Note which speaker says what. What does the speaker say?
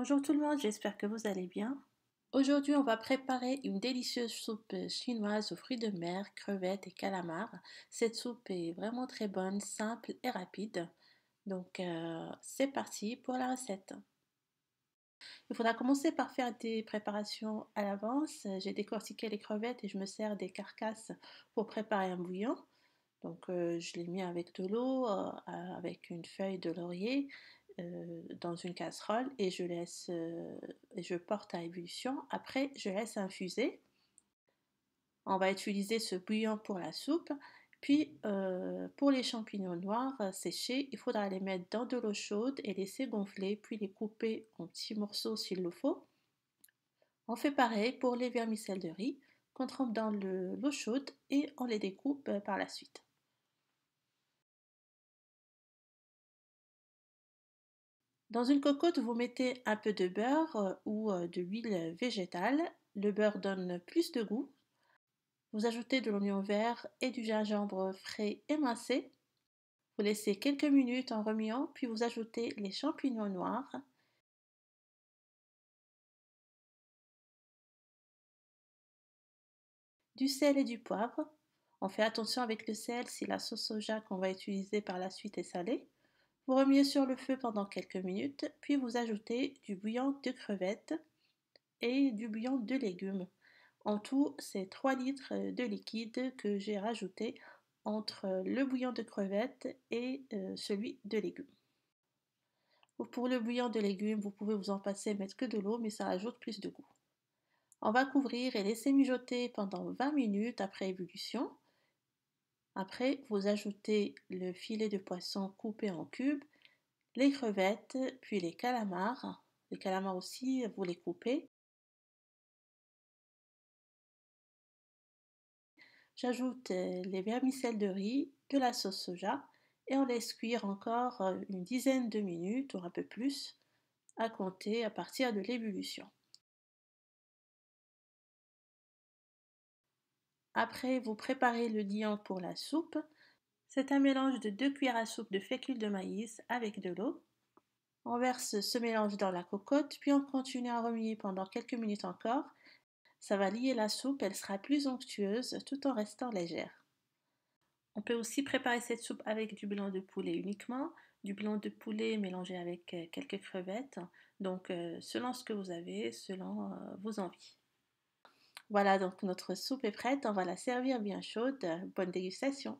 Speaker 1: Bonjour tout le monde, j'espère que vous allez bien. Aujourd'hui, on va préparer une délicieuse soupe chinoise aux fruits de mer, crevettes et calamars. Cette soupe est vraiment très bonne, simple et rapide. Donc, euh, c'est parti pour la recette. Il faudra commencer par faire des préparations à l'avance. J'ai décortiqué les crevettes et je me sers des carcasses pour préparer un bouillon. Donc, euh, je l'ai mis avec de l'eau, euh, avec une feuille de laurier, euh, dans une casserole et je laisse euh, je porte à ébullition. Après, je laisse infuser. On va utiliser ce bouillon pour la soupe. Puis euh, pour les champignons noirs séchés, il faudra les mettre dans de l'eau chaude et laisser gonfler, puis les couper en petits morceaux s'il le faut. On fait pareil pour les vermicelles de riz qu'on trempe dans l'eau chaude et on les découpe par la suite. Dans une cocotte, vous mettez un peu de beurre euh, ou euh, de l'huile végétale. Le beurre donne plus de goût. Vous ajoutez de l'oignon vert et du gingembre frais émincé. Vous laissez quelques minutes en remuant, puis vous ajoutez les champignons noirs. Du sel et du poivre. On fait attention avec le sel si la sauce soja qu'on va utiliser par la suite est salée. Vous remuez sur le feu pendant quelques minutes, puis vous ajoutez du bouillon de crevettes et du bouillon de légumes. En tout, c'est 3 litres de liquide que j'ai rajouté entre le bouillon de crevettes et euh, celui de légumes. Pour le bouillon de légumes, vous pouvez vous en passer, mettre que de l'eau, mais ça ajoute plus de goût. On va couvrir et laisser mijoter pendant 20 minutes après évolution. Après, vous ajoutez le filet de poisson coupé en cubes, les crevettes, puis les calamars. Les calamars aussi, vous les coupez. J'ajoute euh, les vermicelles de riz, de la sauce soja et on laisse cuire encore euh, une dizaine de minutes ou un peu plus à compter à partir de l'ébullition. Après, vous préparez le liant pour la soupe. C'est un mélange de deux cuillères à soupe de fécule de maïs avec de l'eau. On verse ce mélange dans la cocotte, puis on continue à remuer pendant quelques minutes encore. Ça va lier la soupe, elle sera plus onctueuse tout en restant légère. On peut aussi préparer cette soupe avec du blanc de poulet uniquement, du blanc de poulet mélangé avec euh, quelques crevettes, donc euh, selon ce que vous avez, selon euh, vos envies. Voilà donc notre soupe est prête, on va la servir bien chaude. Euh, bonne dégustation.